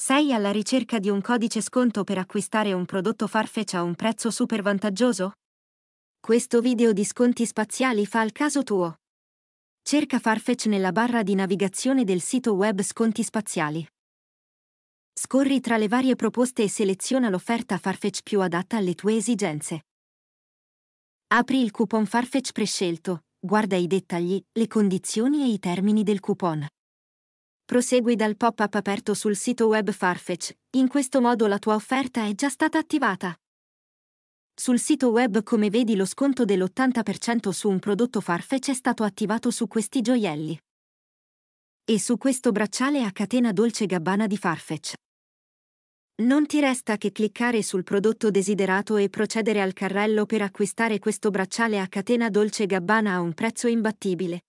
Sei alla ricerca di un codice sconto per acquistare un prodotto Farfetch a un prezzo super vantaggioso? Questo video di sconti spaziali fa al caso tuo. Cerca Farfetch nella barra di navigazione del sito web Sconti Spaziali. Scorri tra le varie proposte e seleziona l'offerta Farfetch più adatta alle tue esigenze. Apri il coupon Farfetch prescelto, guarda i dettagli, le condizioni e i termini del coupon. Prosegui dal pop-up aperto sul sito web Farfetch, in questo modo la tua offerta è già stata attivata. Sul sito web come vedi lo sconto dell'80% su un prodotto Farfetch è stato attivato su questi gioielli. E su questo bracciale a catena dolce gabbana di Farfetch. Non ti resta che cliccare sul prodotto desiderato e procedere al carrello per acquistare questo bracciale a catena dolce gabbana a un prezzo imbattibile.